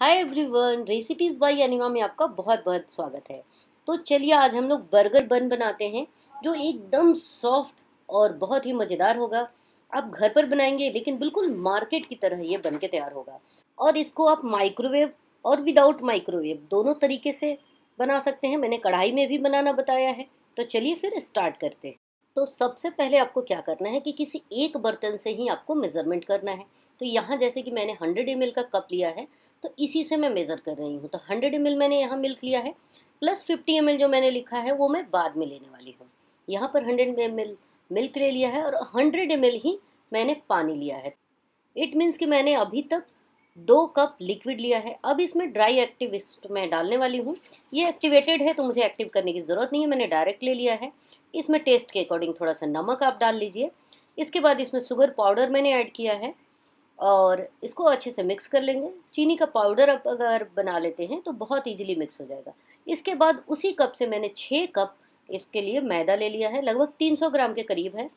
hi everyone recipes by Anima में आपका बहुत बहुत स्वागत है तो चलिए आज हम लोग बर्गर बन बनाते हैं जो एकदम सॉफ्ट और बहुत ही मज़ेदार होगा आप घर पर बनाएंगे लेकिन बिल्कुल मार्केट की तरह ये बन के तैयार होगा और इसको आप माइक्रोवेव और विदाउट माइक्रोवेव दोनों तरीके से बना सकते हैं मैंने कढ़ाई में भी बनाना बताया है तो चलिए फिर स्टार्ट करते हैं तो सबसे पहले आपको क्या करना है कि किसी एक बर्तन से ही आपको मेज़रमेंट करना है तो यहाँ जैसे कि मैंने हंड्रेड एम का कप लिया है तो इसी से मैं मेज़र कर रही हूँ तो हंड्रेड एम मैंने यहाँ मिल्क लिया है प्लस फिफ्टी एम जो मैंने लिखा है वो मैं बाद में लेने वाली हूँ यहाँ पर हंड्रेड एम मिल्क ले लिया है और हंड्रेड एम ही मैंने पानी लिया है इट मीन्स कि मैंने अभी तक दो कप लिक्विड लिया है अब इसमें ड्राई एक्टिविस्ट मैं डालने वाली हूँ ये एक्टिवेटेड है तो मुझे एक्टिव करने की ज़रूरत नहीं है मैंने डायरेक्ट ले लिया है इसमें टेस्ट के अकॉर्डिंग थोड़ा सा नमक आप डाल लीजिए इसके बाद इसमें शुगर पाउडर मैंने ऐड किया है और इसको अच्छे से मिक्स कर लेंगे चीनी का पाउडर अब अगर बना लेते हैं तो बहुत इजीली मिक्स हो जाएगा इसके बाद उसी कप से मैंने छः कप इसके लिए मैदा ले लिया है लगभग 300 ग्राम के करीब है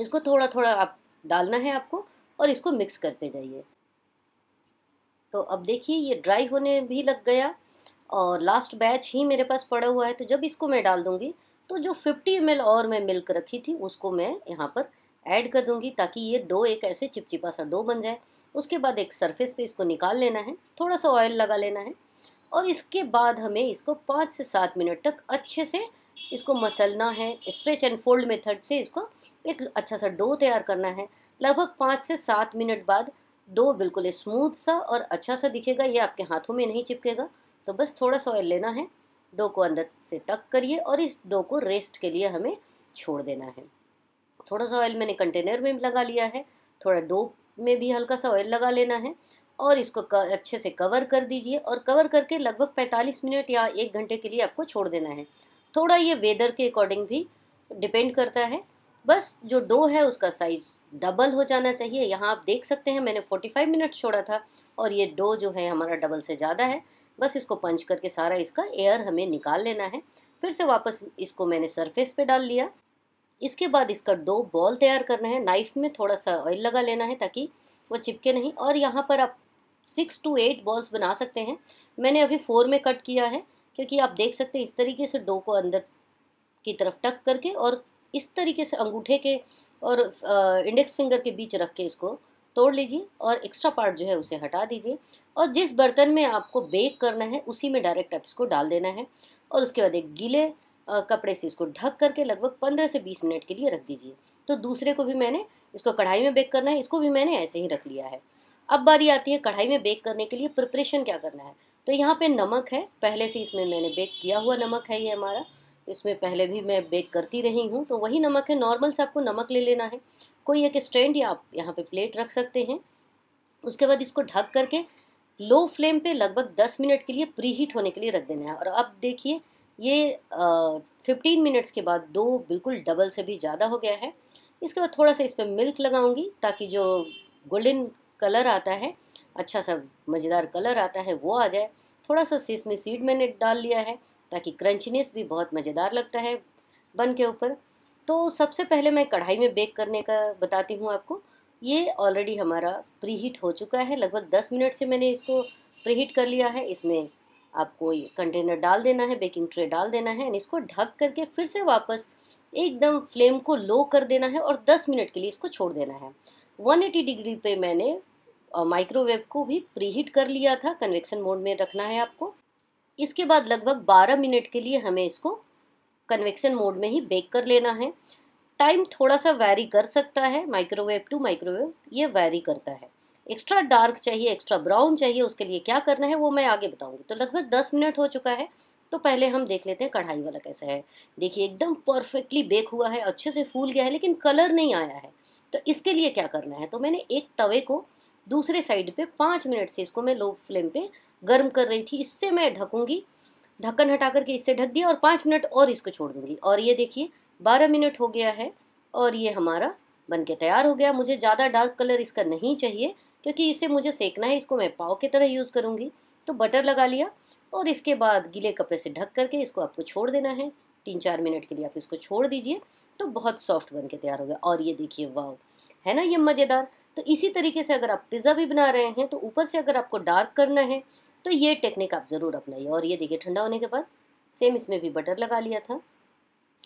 इसको थोड़ा थोड़ा आप डालना है आपको और इसको मिक्स करते जाइए तो अब देखिए ये ड्राई होने भी लग गया और लास्ट बैच ही मेरे पास पड़ा हुआ है तो जब इसको मैं डाल दूँगी तो जो 50 एम और मैं मिल्क रखी थी उसको मैं यहाँ पर ऐड कर दूंगी ताकि ये डो एक ऐसे चिपचिपा सा डो बन जाए उसके बाद एक सरफेस पे इसको निकाल लेना है थोड़ा सा ऑयल लगा लेना है और इसके बाद हमें इसको पाँच से सात मिनट तक अच्छे से इसको मसलना है स्ट्रेच एंड फोल्ड मेथड से इसको एक अच्छा सा डो तैयार करना है लगभग पाँच से सात मिनट बाद डो बिल्कुल स्मूथ सा और अच्छा सा दिखेगा ये आपके हाथों में नहीं चिपकेगा तो बस थोड़ा सा ऑयल लेना है डो को अंदर से टक करिए और इस डो को रेस्ट के लिए हमें छोड़ देना है थोड़ा सा ऑयल मैंने कंटेनर में लगा लिया है थोड़ा डो में भी हल्का सा ऑयल लगा लेना है और इसको अच्छे से कवर कर दीजिए और कवर करके लगभग 45 मिनट या एक घंटे के लिए आपको छोड़ देना है थोड़ा ये वेदर के अकॉर्डिंग भी डिपेंड करता है बस जो डो है उसका साइज डबल हो जाना चाहिए यहाँ आप देख सकते हैं मैंने 45 मिनट छोड़ा था और ये डो जो है हमारा डबल से ज़्यादा है बस इसको पंच करके सारा इसका एयर हमें निकाल लेना है फिर से वापस इसको मैंने सरफेस पे डाल लिया इसके बाद इसका डो बॉल तैयार करना है नाइफ में थोड़ा सा ऑयल लगा लेना है ताकि वो चिपके नहीं और यहाँ पर आप सिक्स टू एट बॉल्स बना सकते हैं मैंने अभी फोर में कट किया है क्योंकि आप देख सकते हैं इस तरीके से डो को अंदर की तरफ टक करके और इस तरीके से अंगूठे के और इंडेक्स फिंगर के बीच रख के इसको तोड़ लीजिए और एक्स्ट्रा पार्ट जो है उसे हटा दीजिए और जिस बर्तन में आपको बेक करना है उसी में डायरेक्ट आप इसको डाल देना है और उसके बाद एक गीले कपड़े से इसको ढक करके लगभग पंद्रह से बीस मिनट के लिए रख दीजिए तो दूसरे को भी मैंने इसको कढ़ाई में बेक करना है इसको भी मैंने ऐसे ही रख लिया है अब बारी आती है कढ़ाई में बेक करने के लिए प्रिपरेशन क्या करना है तो यहाँ पे नमक है पहले से इसमें मैंने बेक किया हुआ नमक है ये हमारा इसमें पहले भी मैं बेक करती रही हूँ तो वही नमक है नॉर्मल से आपको नमक ले लेना है कोई एक स्टैंड या आप यहाँ पे प्लेट रख सकते हैं उसके बाद इसको ढक करके लो फ्लेम पे लगभग 10 मिनट के लिए प्री हीट होने के लिए रख देना है और अब देखिए ये फिफ्टीन मिनट्स के बाद दो बिल्कुल डबल से भी ज़्यादा हो गया है इसके बाद थोड़ा सा इस पर मिल्क लगाऊंगी ताकि जो गोल्डन कलर आता है अच्छा सा मज़ेदार कलर आता है वो आ जाए थोड़ा सा सीस में सीड मैंने डाल लिया है ताकि क्रंचनेस भी बहुत मज़ेदार लगता है बन के ऊपर तो सबसे पहले मैं कढ़ाई में बेक करने का बताती हूँ आपको ये ऑलरेडी हमारा प्री हीट हो चुका है लगभग दस मिनट से मैंने इसको प्री हीट कर लिया है इसमें आपको ये कंटेनर डाल देना है बेकिंग ट्रे डाल देना है एंड इसको ढक करके फिर से वापस एकदम फ्लेम को लो कर देना है और 10 मिनट के लिए इसको छोड़ देना है 180 डिग्री पे मैंने माइक्रोवेव को भी प्रीहीट कर लिया था कन्वेक्शन मोड में रखना है आपको इसके बाद लगभग 12 मिनट के लिए हमें इसको कन्वेक्शन मोड में ही बेक कर लेना है टाइम थोड़ा सा वैरी कर सकता है माइक्रोवेव टू माइक्रोवेव ये वैरी करता है एक्स्ट्रा डार्क चाहिए एक्स्ट्रा ब्राउन चाहिए उसके लिए क्या करना है वो मैं आगे बताऊँगी तो लगभग दस मिनट हो चुका है तो पहले हम देख लेते हैं कढ़ाई वाला कैसा है देखिए एकदम परफेक्टली बेक हुआ है अच्छे से फूल गया है लेकिन कलर नहीं आया है तो इसके लिए क्या करना है तो मैंने एक तवे को दूसरे साइड पे पाँच मिनट से इसको मैं लो फ्लेम पे गर्म कर रही थी इससे मैं ढकूंगी ढक्कन हटा करके इससे ढक दिया और पाँच मिनट और इसको छोड़ दूंगी और ये देखिए बारह मिनट हो गया है और ये हमारा बन के तैयार हो गया मुझे ज़्यादा डार्क कलर इसका नहीं चाहिए क्योंकि इसे मुझे सेकना है इसको मैं पाव की तरह यूज़ करूँगी तो बटर लगा लिया और इसके बाद गीले कपड़े से ढक करके इसको आपको छोड़ देना है तीन चार मिनट के लिए आप इसको छोड़ दीजिए तो बहुत सॉफ्ट बन के तैयार हो गया और ये देखिए वाव है ना ये मज़ेदार तो इसी तरीके से अगर आप पिज़्ज़ा भी बना रहे हैं तो ऊपर से अगर आपको डार्क करना है तो ये टेक्निक आप ज़रूर अपनाइए और ये देखिए ठंडा होने के बाद सेम इसमें भी बटर लगा लिया था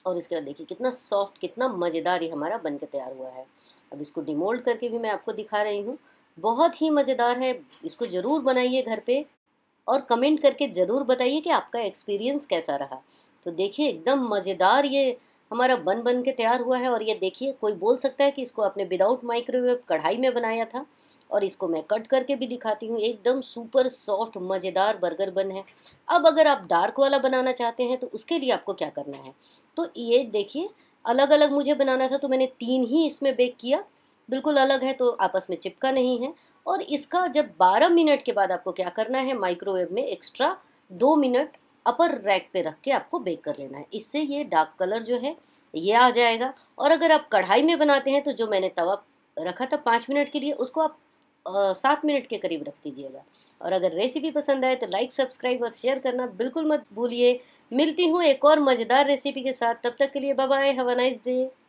और इसके बाद देखिए कितना सॉफ्ट कितना मज़ेदार ये हमारा बन के तैयार हुआ है अब इसको डिमोल्ड करके भी मैं आपको दिखा रही हूँ बहुत ही मज़ेदार है इसको ज़रूर बनाइए घर पे और कमेंट करके ज़रूर बताइए कि आपका एक्सपीरियंस कैसा रहा तो देखिए एकदम मज़ेदार ये हमारा बन बन के तैयार हुआ है और ये देखिए कोई बोल सकता है कि इसको आपने विदाउट माइक्रोवेव कढ़ाई में बनाया था और इसको मैं कट करके भी दिखाती हूँ एकदम सुपर सॉफ्ट मज़ेदार बर्गर बन है अब अगर आप डार्क वाला बनाना चाहते हैं तो उसके लिए आपको क्या करना है तो ये देखिए अलग अलग मुझे बनाना था तो मैंने तीन ही इसमें बेक किया बिल्कुल अलग है तो आपस में चिपका नहीं है और इसका जब 12 मिनट के बाद आपको क्या करना है माइक्रोवेव में एक्स्ट्रा दो मिनट अपर रैक पे रख के आपको बेक कर लेना है इससे ये डार्क कलर जो है ये आ जाएगा और अगर आप कढ़ाई में बनाते हैं तो जो मैंने तवा रखा था पाँच मिनट के लिए उसको आप सात मिनट के करीब रख दीजिएगा और अगर रेसिपी पसंद आए तो लाइक सब्सक्राइब और शेयर करना बिल्कुल मत भूलिए मिलती हूँ एक और मज़ेदार रेसिपी के साथ तब तक के लिए bye have a nice day